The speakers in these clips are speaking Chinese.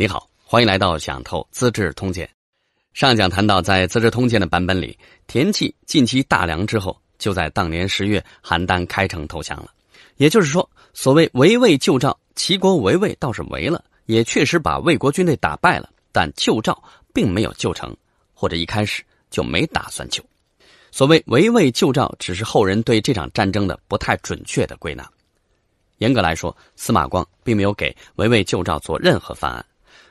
你好，欢迎来到《想透资治通鉴》。上讲谈到，在《资治通鉴》的版本里，田忌近期大梁之后，就在当年十月邯郸开城投降了。也就是说，所谓“围魏救赵”，齐国围魏倒是围了，也确实把魏国军队打败了，但救赵并没有救成，或者一开始就没打算救。所谓“围魏救赵”，只是后人对这场战争的不太准确的归纳。严格来说，司马光并没有给“围魏救赵”做任何方案。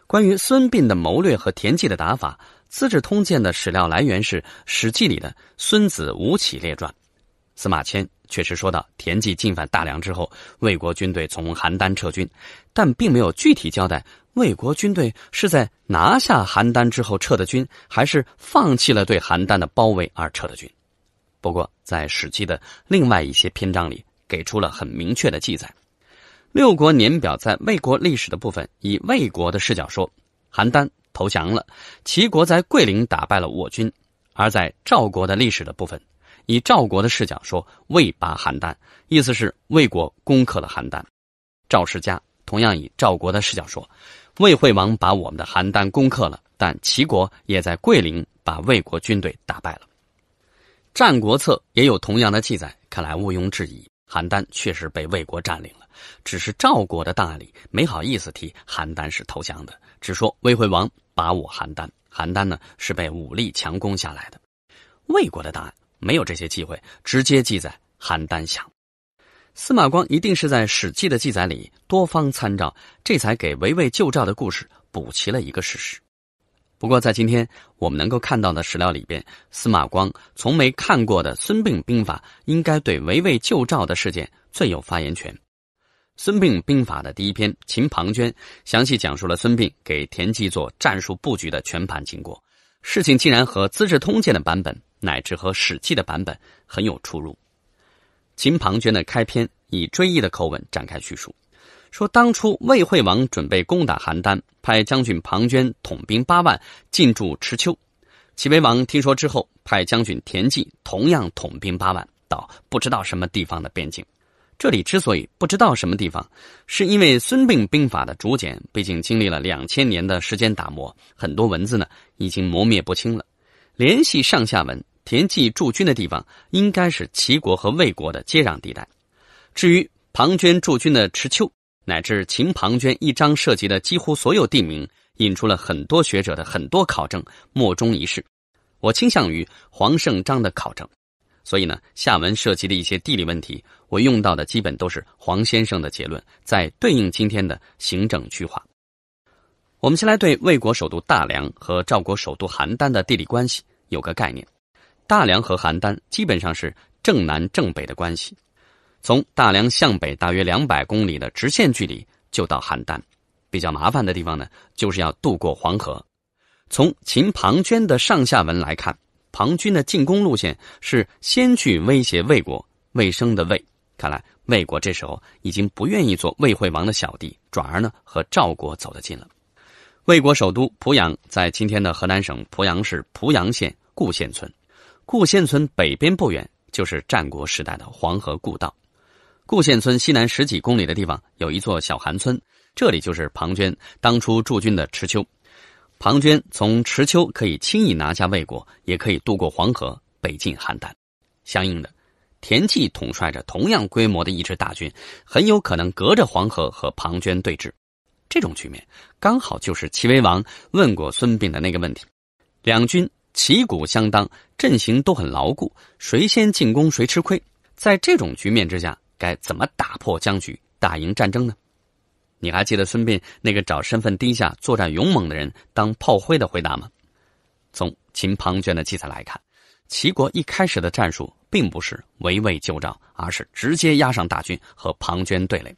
关于孙膑的谋略和田忌的打法，《资治通鉴》的史料来源是《史记》里的《孙子吴起列传》，司马迁确实说到田忌进犯大梁之后，魏国军队从邯郸撤军，但并没有具体交代魏国军队是在拿下邯郸之后撤的军，还是放弃了对邯郸的包围而撤的军。不过，在《史记》的另外一些篇章里，给出了很明确的记载。六国年表在魏国历史的部分，以魏国的视角说，邯郸投降了；齐国在桂林打败了我军，而在赵国的历史的部分，以赵国的视角说，魏拔邯郸，意思是魏国攻克了邯郸。赵世家同样以赵国的视角说，魏惠王把我们的邯郸攻克了，但齐国也在桂林把魏国军队打败了。战国策也有同样的记载，看来毋庸置疑，邯郸确实被魏国占领。只是赵国的大礼没好意思提，邯郸是投降的，只说魏惠王把我邯郸，邯郸呢是被武力强攻下来的。魏国的答案没有这些忌讳，直接记载邯郸降。司马光一定是在《史记》的记载里多方参照，这才给围魏救赵的故事补齐了一个事实。不过，在今天我们能够看到的史料里边，司马光从没看过的《孙膑兵法》，应该对围魏救赵的事件最有发言权。《孙膑兵法》的第一篇《秦庞涓》详细讲述了孙膑给田忌做战术布局的全盘经过，事情竟然和《资治通鉴》的版本乃至和《史记》的版本很有出入。《秦庞涓》的开篇以追忆的口吻展开叙述，说当初魏惠王准备攻打邯郸，派将军庞涓统兵八万进驻池丘，齐威王听说之后，派将军田忌同样统兵八万到不知道什么地方的边境。这里之所以不知道什么地方，是因为《孙膑兵法》的竹简毕竟经历了两千年的时间打磨，很多文字呢已经磨灭不清了。联系上下文，田忌驻军的地方应该是齐国和魏国的接壤地带。至于庞涓驻军的池丘，乃至《秦庞涓》一章涉及的几乎所有地名，引出了很多学者的很多考证，莫衷一是。我倾向于黄胜章的考证。所以呢，下文涉及的一些地理问题，我用到的基本都是黄先生的结论，在对应今天的行政区划。我们先来对魏国首都大梁和赵国首都邯郸的地理关系有个概念。大梁和邯郸基本上是正南正北的关系，从大梁向北大约两百公里的直线距离就到邯郸。比较麻烦的地方呢，就是要渡过黄河。从秦庞涓的上下文来看。庞涓的进攻路线是先去威胁魏国魏生的魏，看来魏国这时候已经不愿意做魏惠王的小弟，转而呢和赵国走得近了。魏国首都濮阳在今天的河南省濮阳市濮阳县固县村，固县村北边不远就是战国时代的黄河故道，固县村西南十几公里的地方有一座小韩村，这里就是庞涓当初驻军的池丘。庞涓从池丘可以轻易拿下魏国，也可以渡过黄河北进邯郸。相应的，田忌统帅着同样规模的一支大军，很有可能隔着黄河和庞涓对峙。这种局面，刚好就是齐威王问过孙膑的那个问题：两军旗鼓相当，阵型都很牢固，谁先进攻谁吃亏。在这种局面之下，该怎么打破僵局，打赢战争呢？你还记得孙膑那个找身份低下、作战勇猛的人当炮灰的回答吗？从秦庞涓的记载来看，齐国一开始的战术并不是围魏救赵，而是直接压上大军和庞涓对垒。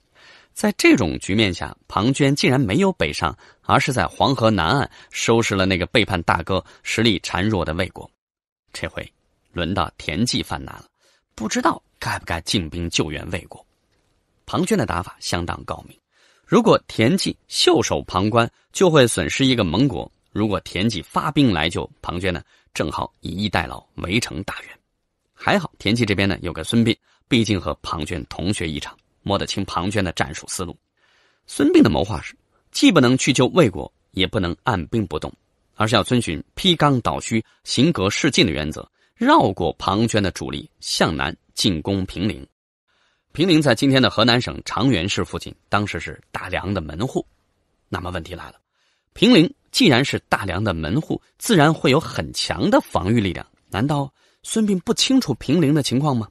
在这种局面下，庞涓竟然没有北上，而是在黄河南岸收拾了那个背叛大哥、实力孱弱的魏国。这回轮到田忌犯难了，不知道该不该进兵救援魏国。庞涓的打法相当高明。如果田忌袖手旁观，就会损失一个盟国；如果田忌发兵来救，庞涓呢，正好以逸待劳，围城打援。还好田忌这边呢有个孙膑，毕竟和庞涓同学一场，摸得清庞涓的战术思路。孙膑的谋划是，既不能去救魏国，也不能按兵不动，而是要遵循劈刚倒虚、行格势进的原则，绕过庞涓的主力，向南进攻平陵。平陵在今天的河南省长垣市附近，当时是大梁的门户。那么问题来了，平陵既然是大梁的门户，自然会有很强的防御力量。难道孙膑不清楚平陵的情况吗？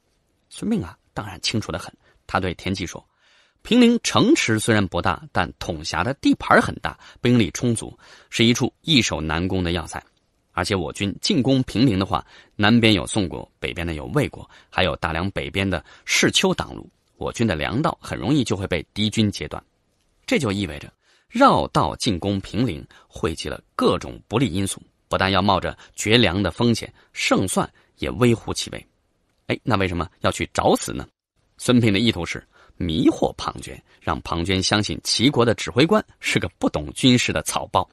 孙膑啊，当然清楚的很。他对田忌说：“平陵城池虽然不大，但统辖的地盘很大，兵力充足，是一处易守难攻的要塞。”而且我军进攻平陵的话，南边有宋国，北边呢有魏国，还有大梁北边的士丘挡路，我军的粮道很容易就会被敌军截断。这就意味着绕道进攻平陵汇集了各种不利因素，不但要冒着绝粮的风险，胜算也微乎其微。哎，那为什么要去找死呢？孙膑的意图是迷惑庞涓，让庞涓相信齐国的指挥官是个不懂军事的草包。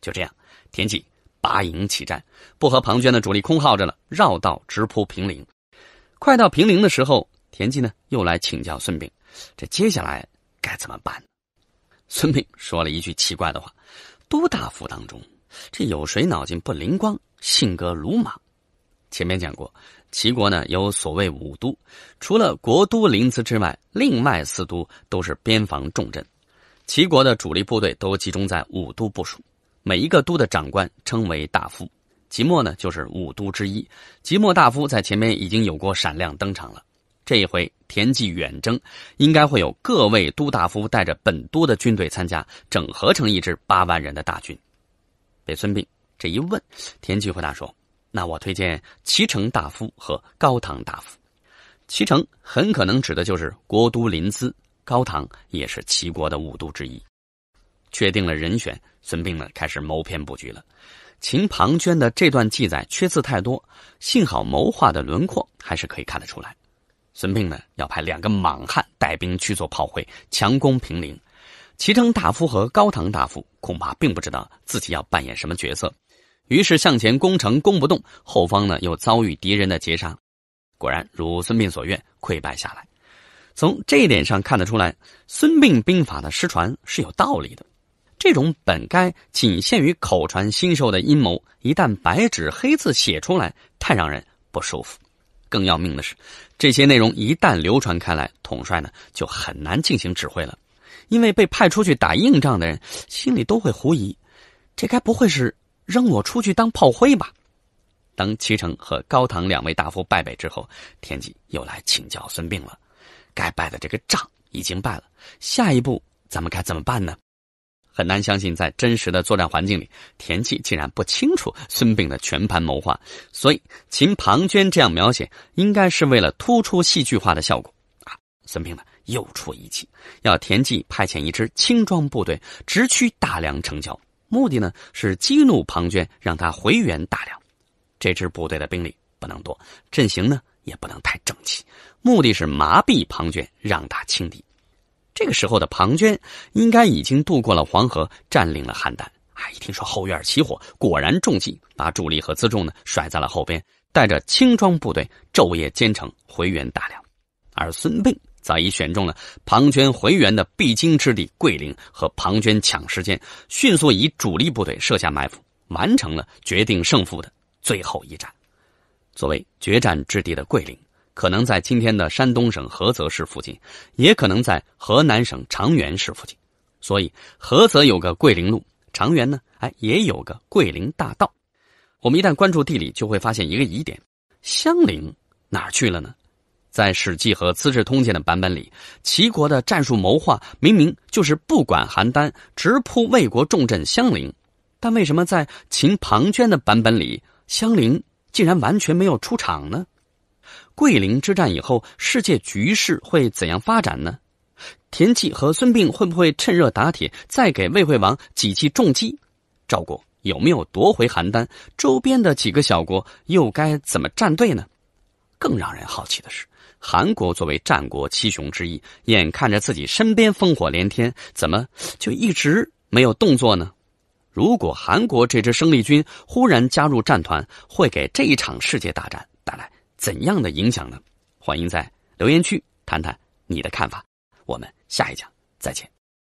就这样，田忌。拔营起战，不和庞涓的主力空耗着了，绕道直扑平陵。快到平陵的时候，田忌呢又来请教孙膑，这接下来该怎么办？孙膑说了一句奇怪的话：“都大夫当中，这有谁脑筋不灵光，性格鲁莽？”前面讲过，齐国呢有所谓五都，除了国都临淄之外，另外四都都是边防重镇，齐国的主力部队都集中在五都部署。每一个都的长官称为大夫，即墨呢就是五都之一。即墨大夫在前面已经有过闪亮登场了，这一回田忌远征，应该会有各位都大夫带着本都的军队参加，整合成一支八万人的大军。被孙膑这一问，田忌回答说：“那我推荐齐城大夫和高唐大夫。齐城很可能指的就是国都临淄，高唐也是齐国的五都之一。”确定了人选，孙膑呢开始谋篇布局了。秦庞涓的这段记载缺字太多，幸好谋划的轮廓还是可以看得出来。孙膑呢要派两个莽汉带兵去做炮灰，强攻平陵。齐成大夫和高唐大夫恐怕并不知道自己要扮演什么角色，于是向前攻城攻不动，后方呢又遭遇敌人的截杀。果然如孙膑所愿溃败下来。从这一点上看得出来，孙膑兵法的失传是有道理的。这种本该仅限于口传心授的阴谋，一旦白纸黑字写出来，太让人不舒服。更要命的是，这些内容一旦流传开来，统帅呢就很难进行指挥了，因为被派出去打硬仗的人心里都会狐疑：这该不会是扔我出去当炮灰吧？当齐城和高唐两位大夫败北之后，田忌又来请教孙膑了：该败的这个仗已经败了，下一步咱们该怎么办呢？很难相信，在真实的作战环境里，田忌竟然不清楚孙膑的全盘谋划。所以，秦庞涓这样描写，应该是为了突出戏剧化的效果。啊，孙膑呢，又出一计，要田忌派遣一支轻装部队直趋大梁城郊，目的呢是激怒庞涓，让他回援大梁。这支部队的兵力不能多，阵型呢也不能太整齐，目的是麻痹庞涓，让他轻敌。这个时候的庞涓应该已经渡过了黄河，占领了邯郸。啊，一听说后院起火，果然中计，把主力和辎重呢甩在了后边，带着轻装部队昼夜兼程回援大梁。而孙膑早已选中了庞涓回援的必经之地桂林，和庞涓抢时间，迅速以主力部队设下埋伏，完成了决定胜负的最后一战。作为决战之地的桂林。可能在今天的山东省菏泽市附近，也可能在河南省长垣市附近，所以菏泽有个桂林路，长垣呢，哎，也有个桂林大道。我们一旦关注地理，就会发现一个疑点：襄陵哪儿去了呢？在《史记》和《资治通鉴》的版本里，齐国的战术谋划明明就是不管邯郸，直扑魏国重镇襄陵，但为什么在秦庞涓的版本里，襄陵竟然完全没有出场呢？桂林之战以后，世界局势会怎样发展呢？田忌和孙膑会不会趁热打铁，再给魏惠王几记重击？赵国有没有夺回邯郸？周边的几个小国又该怎么站队呢？更让人好奇的是，韩国作为战国七雄之一，眼看着自己身边烽火连天，怎么就一直没有动作呢？如果韩国这支生力军忽然加入战团，会给这一场世界大战带来？怎样的影响呢？欢迎在留言区谈谈你的看法。我们下一讲再见。